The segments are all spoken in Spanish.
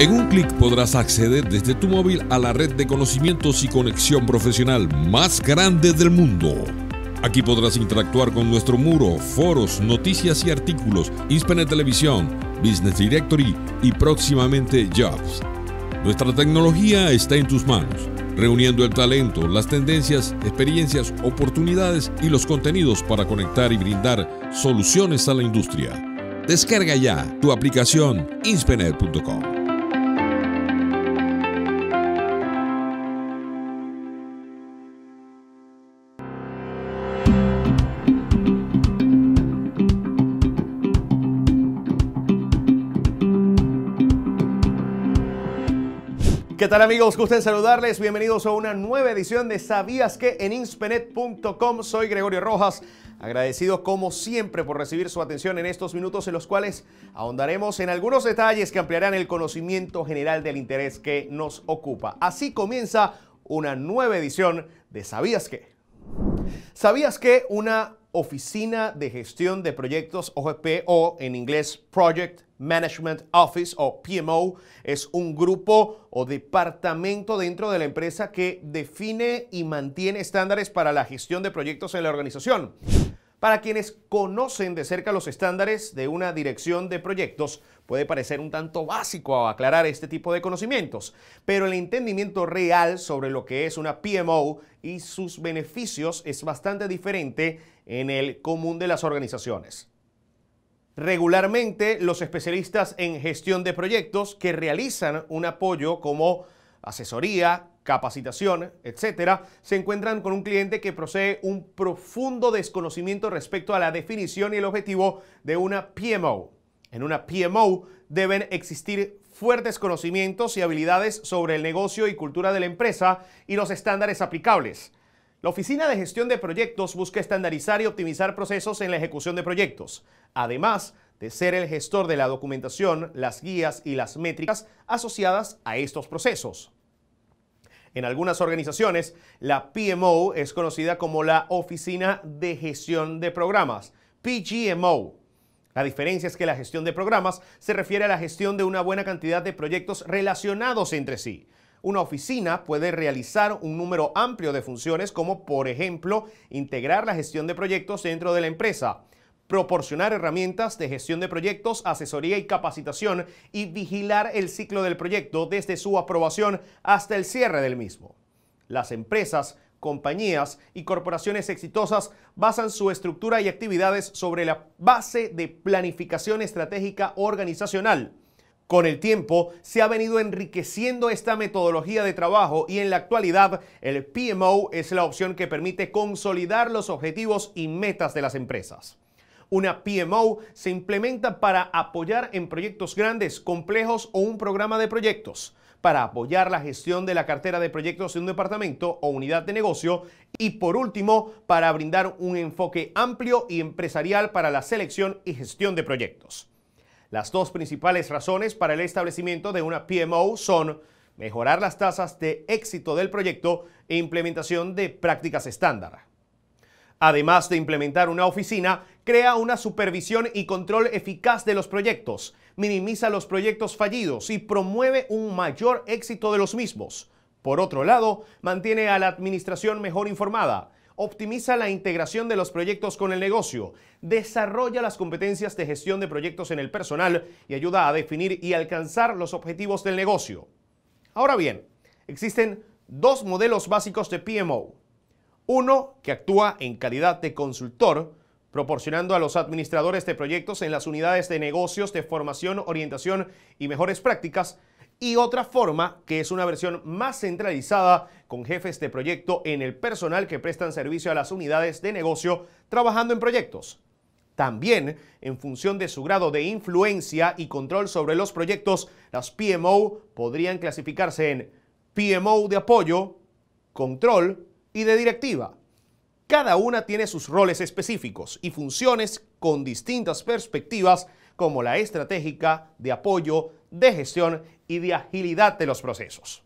En un clic podrás acceder desde tu móvil a la red de conocimientos y conexión profesional más grande del mundo. Aquí podrás interactuar con nuestro muro, foros, noticias y artículos, Inspanet Televisión, Business Directory y próximamente Jobs. Nuestra tecnología está en tus manos, reuniendo el talento, las tendencias, experiencias, oportunidades y los contenidos para conectar y brindar soluciones a la industria. Descarga ya tu aplicación inspanet.com. ¿Qué tal amigos? Gusten saludarles. Bienvenidos a una nueva edición de Sabías que en inspenet.com. Soy Gregorio Rojas. Agradecido como siempre por recibir su atención en estos minutos en los cuales ahondaremos en algunos detalles que ampliarán el conocimiento general del interés que nos ocupa. Así comienza una nueva edición de Sabías que. ¿Sabías que una Oficina de Gestión de Proyectos OGP o en inglés Project Management Office o PMO es un grupo o departamento dentro de la empresa que define y mantiene estándares para la gestión de proyectos en la organización. Para quienes conocen de cerca los estándares de una dirección de proyectos, puede parecer un tanto básico aclarar este tipo de conocimientos, pero el entendimiento real sobre lo que es una PMO y sus beneficios es bastante diferente en el común de las organizaciones. Regularmente, los especialistas en gestión de proyectos que realizan un apoyo como asesoría, capacitación, etcétera, se encuentran con un cliente que posee un profundo desconocimiento respecto a la definición y el objetivo de una PMO. En una PMO deben existir fuertes conocimientos y habilidades sobre el negocio y cultura de la empresa y los estándares aplicables la Oficina de Gestión de Proyectos busca estandarizar y optimizar procesos en la ejecución de proyectos, además de ser el gestor de la documentación, las guías y las métricas asociadas a estos procesos. En algunas organizaciones, la PMO es conocida como la Oficina de Gestión de Programas, PGMO. La diferencia es que la gestión de programas se refiere a la gestión de una buena cantidad de proyectos relacionados entre sí, una oficina puede realizar un número amplio de funciones como, por ejemplo, integrar la gestión de proyectos dentro de la empresa, proporcionar herramientas de gestión de proyectos, asesoría y capacitación y vigilar el ciclo del proyecto desde su aprobación hasta el cierre del mismo. Las empresas compañías y corporaciones exitosas basan su estructura y actividades sobre la base de planificación estratégica organizacional, con el tiempo se ha venido enriqueciendo esta metodología de trabajo y en la actualidad el PMO es la opción que permite consolidar los objetivos y metas de las empresas. Una PMO se implementa para apoyar en proyectos grandes, complejos o un programa de proyectos, para apoyar la gestión de la cartera de proyectos de un departamento o unidad de negocio y por último para brindar un enfoque amplio y empresarial para la selección y gestión de proyectos. Las dos principales razones para el establecimiento de una PMO son mejorar las tasas de éxito del proyecto e implementación de prácticas estándar. Además de implementar una oficina, crea una supervisión y control eficaz de los proyectos, minimiza los proyectos fallidos y promueve un mayor éxito de los mismos. Por otro lado, mantiene a la administración mejor informada, Optimiza la integración de los proyectos con el negocio. Desarrolla las competencias de gestión de proyectos en el personal y ayuda a definir y alcanzar los objetivos del negocio. Ahora bien, existen dos modelos básicos de PMO. Uno que actúa en calidad de consultor, proporcionando a los administradores de proyectos en las unidades de negocios de formación, orientación y mejores prácticas y otra forma que es una versión más centralizada con jefes de proyecto en el personal que prestan servicio a las unidades de negocio trabajando en proyectos. También, en función de su grado de influencia y control sobre los proyectos, las PMO podrían clasificarse en PMO de apoyo, control y de directiva. Cada una tiene sus roles específicos y funciones con distintas perspectivas como la estratégica, de apoyo, de gestión y de agilidad de los procesos.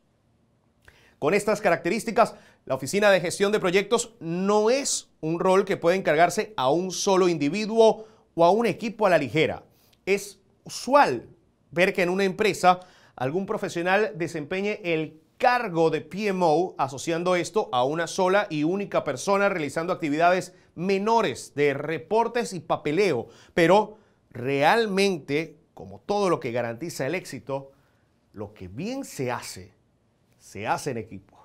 Con estas características, la Oficina de Gestión de Proyectos no es un rol que puede encargarse a un solo individuo o a un equipo a la ligera. Es usual ver que en una empresa algún profesional desempeñe el cargo de PMO, asociando esto a una sola y única persona realizando actividades menores de reportes y papeleo, pero realmente como todo lo que garantiza el éxito, lo que bien se hace, se hace en equipo.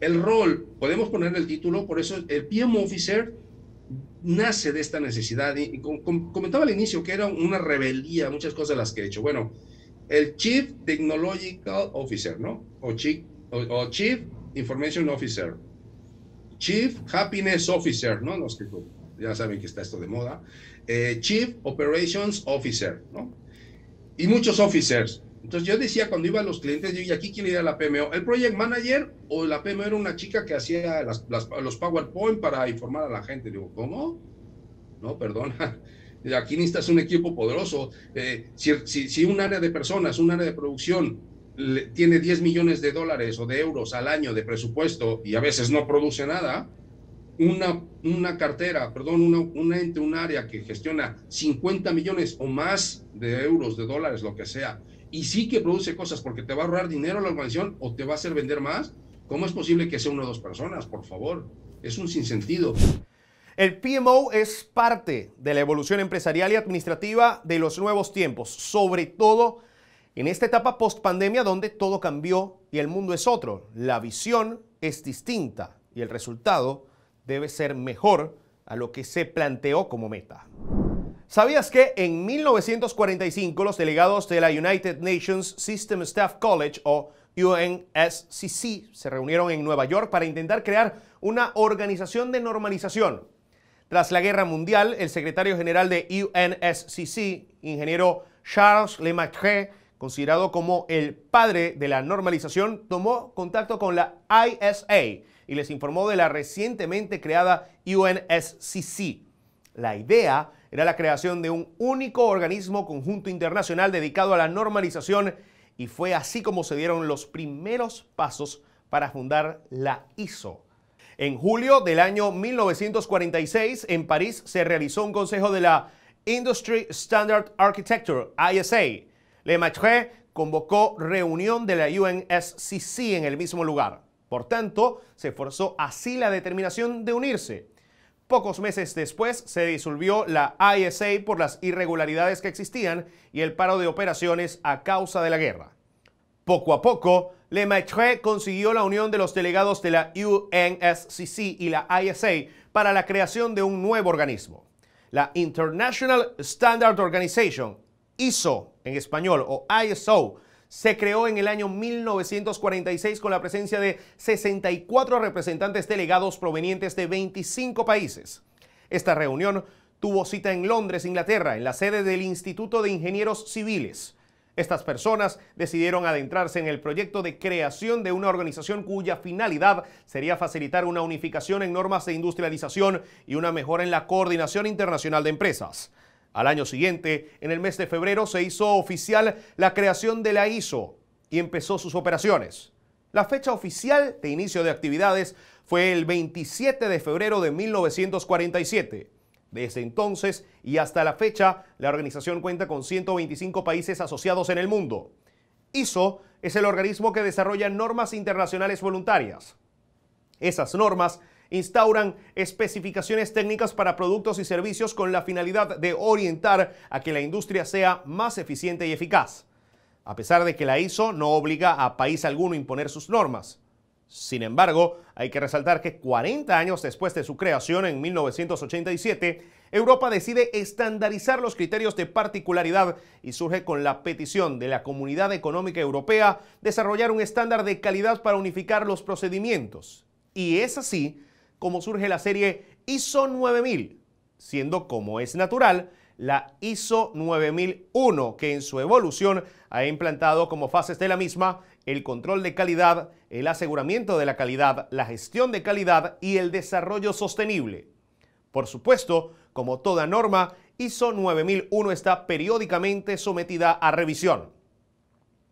El rol, podemos poner el título, por eso el PMO Officer nace de esta necesidad. Y, comentaba al inicio que era una rebeldía, muchas cosas las que he hecho. Bueno, el Chief Technological Officer, ¿no? O Chief, Chief Information Officer. Chief Happiness Officer, ¿no? Los ya saben que está esto de moda, eh, Chief Operations Officer, ¿no? Y muchos officers. Entonces yo decía cuando iba a los clientes, yo, ¿y aquí quién era la PMO? ¿El Project Manager o la PMO era una chica que hacía los PowerPoint para informar a la gente? Digo, ¿cómo? No, perdona. Aquí necesitas un equipo poderoso. Eh, si, si un área de personas, un área de producción tiene 10 millones de dólares o de euros al año de presupuesto y a veces no produce nada, una, cartera, perdón, una, un ente, un área que gestiona 50 millones o más de euros, de dólares, lo que sea, y sí que produce cosas porque te va a ahorrar dinero la organización o te va a hacer vender más, ¿cómo es posible que sea una o dos personas? Por favor, es un sinsentido. El PMO es parte de la evolución empresarial y administrativa de los nuevos tiempos, sobre todo en esta etapa post pandemia donde todo cambió y el mundo es otro. La visión es distinta y el resultado debe ser mejor a lo que se planteó como meta. ¿Sabías que en 1945 los delegados de la United Nations System Staff College o UNSCC se reunieron en Nueva York para intentar crear una organización de normalización? Tras la Guerra Mundial, el secretario general de UNSCC, ingeniero Charles Lemaitre, considerado como el padre de la normalización, tomó contacto con la ISA y les informó de la recientemente creada UNSCC. La idea era la creación de un único organismo conjunto internacional dedicado a la normalización y fue así como se dieron los primeros pasos para fundar la ISO. En julio del año 1946, en París, se realizó un consejo de la Industry Standard Architecture, ISA. Le Maître convocó reunión de la UNSCC en el mismo lugar. Por tanto, se forzó así la determinación de unirse. Pocos meses después se disolvió la ISA por las irregularidades que existían y el paro de operaciones a causa de la guerra. Poco a poco, Le Maître consiguió la unión de los delegados de la UNSCC y la ISA para la creación de un nuevo organismo. La International Standard Organization, ISO en español o ISO, se creó en el año 1946 con la presencia de 64 representantes delegados provenientes de 25 países. Esta reunión tuvo cita en Londres, Inglaterra, en la sede del Instituto de Ingenieros Civiles. Estas personas decidieron adentrarse en el proyecto de creación de una organización cuya finalidad sería facilitar una unificación en normas de industrialización y una mejora en la coordinación internacional de empresas. Al año siguiente, en el mes de febrero, se hizo oficial la creación de la ISO y empezó sus operaciones. La fecha oficial de inicio de actividades fue el 27 de febrero de 1947. Desde entonces y hasta la fecha, la organización cuenta con 125 países asociados en el mundo. ISO es el organismo que desarrolla normas internacionales voluntarias. Esas normas instauran especificaciones técnicas para productos y servicios con la finalidad de orientar a que la industria sea más eficiente y eficaz, a pesar de que la ISO no obliga a país alguno a imponer sus normas. Sin embargo, hay que resaltar que 40 años después de su creación en 1987, Europa decide estandarizar los criterios de particularidad y surge con la petición de la Comunidad Económica Europea desarrollar un estándar de calidad para unificar los procedimientos. Y es así como surge la serie ISO 9000, siendo como es natural la ISO 9001, que en su evolución ha implantado como fases de la misma el control de calidad, el aseguramiento de la calidad, la gestión de calidad y el desarrollo sostenible. Por supuesto, como toda norma, ISO 9001 está periódicamente sometida a revisión.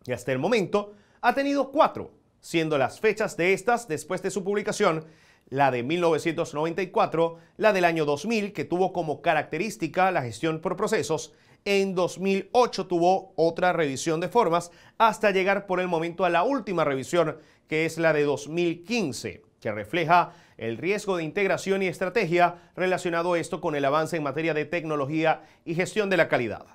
Y hasta el momento ha tenido cuatro, siendo las fechas de estas después de su publicación la de 1994, la del año 2000, que tuvo como característica la gestión por procesos, en 2008 tuvo otra revisión de formas, hasta llegar por el momento a la última revisión, que es la de 2015, que refleja el riesgo de integración y estrategia relacionado esto con el avance en materia de tecnología y gestión de la calidad.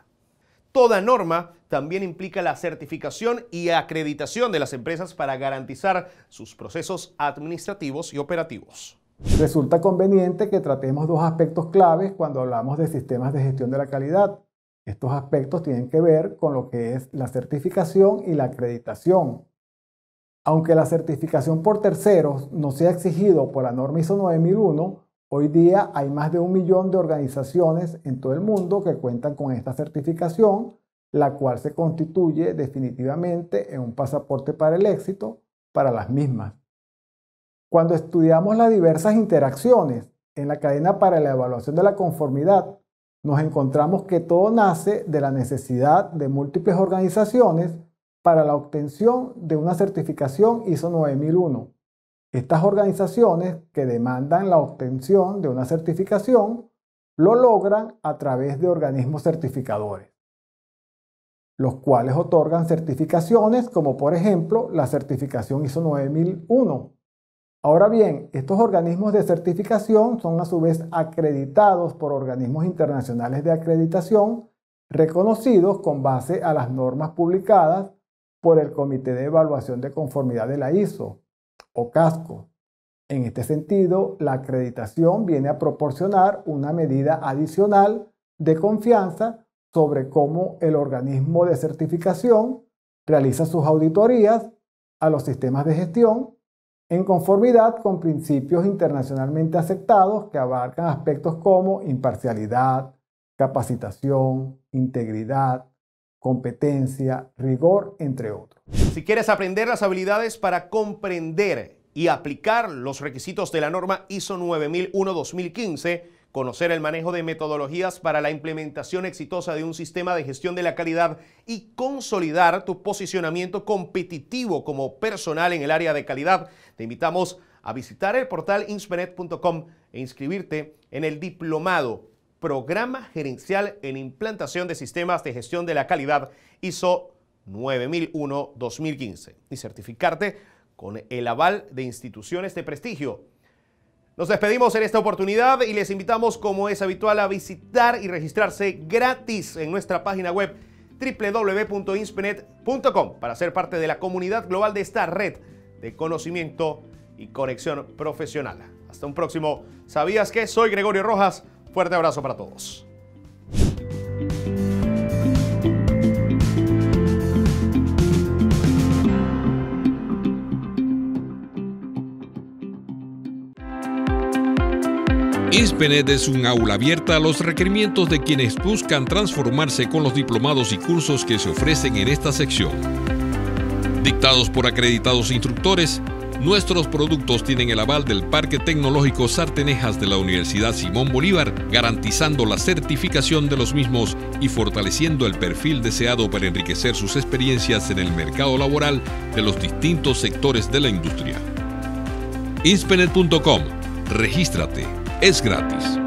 Toda norma también implica la certificación y acreditación de las empresas para garantizar sus procesos administrativos y operativos. Resulta conveniente que tratemos dos aspectos claves cuando hablamos de sistemas de gestión de la calidad. Estos aspectos tienen que ver con lo que es la certificación y la acreditación. Aunque la certificación por terceros no sea exigido por la norma ISO 9001, Hoy día hay más de un millón de organizaciones en todo el mundo que cuentan con esta certificación, la cual se constituye definitivamente en un pasaporte para el éxito para las mismas. Cuando estudiamos las diversas interacciones en la cadena para la evaluación de la conformidad, nos encontramos que todo nace de la necesidad de múltiples organizaciones para la obtención de una certificación ISO 9001 estas organizaciones que demandan la obtención de una certificación lo logran a través de organismos certificadores, los cuales otorgan certificaciones como por ejemplo la certificación ISO 9001. Ahora bien, estos organismos de certificación son a su vez acreditados por organismos internacionales de acreditación reconocidos con base a las normas publicadas por el Comité de Evaluación de Conformidad de la ISO, o casco. En este sentido, la acreditación viene a proporcionar una medida adicional de confianza sobre cómo el organismo de certificación realiza sus auditorías a los sistemas de gestión en conformidad con principios internacionalmente aceptados que abarcan aspectos como imparcialidad, capacitación, integridad, competencia, rigor, entre otros. Si quieres aprender las habilidades para comprender y aplicar los requisitos de la norma ISO 9001-2015, conocer el manejo de metodologías para la implementación exitosa de un sistema de gestión de la calidad y consolidar tu posicionamiento competitivo como personal en el área de calidad, te invitamos a visitar el portal inspenet.com e inscribirte en el diplomado Programa Gerencial en Implantación de Sistemas de Gestión de la Calidad ISO 9001-2015 y certificarte con el aval de instituciones de prestigio. Nos despedimos en esta oportunidad y les invitamos, como es habitual, a visitar y registrarse gratis en nuestra página web www.inspenet.com para ser parte de la comunidad global de esta red de conocimiento y conexión profesional. Hasta un próximo. ¿Sabías que soy Gregorio Rojas? Fuerte abrazo para todos. ISPENED es un aula abierta a los requerimientos de quienes buscan transformarse con los diplomados y cursos que se ofrecen en esta sección. Dictados por acreditados instructores, Nuestros productos tienen el aval del Parque Tecnológico Sartenejas de la Universidad Simón Bolívar, garantizando la certificación de los mismos y fortaleciendo el perfil deseado para enriquecer sus experiencias en el mercado laboral de los distintos sectores de la industria. Inspenet.com. Regístrate. Es gratis.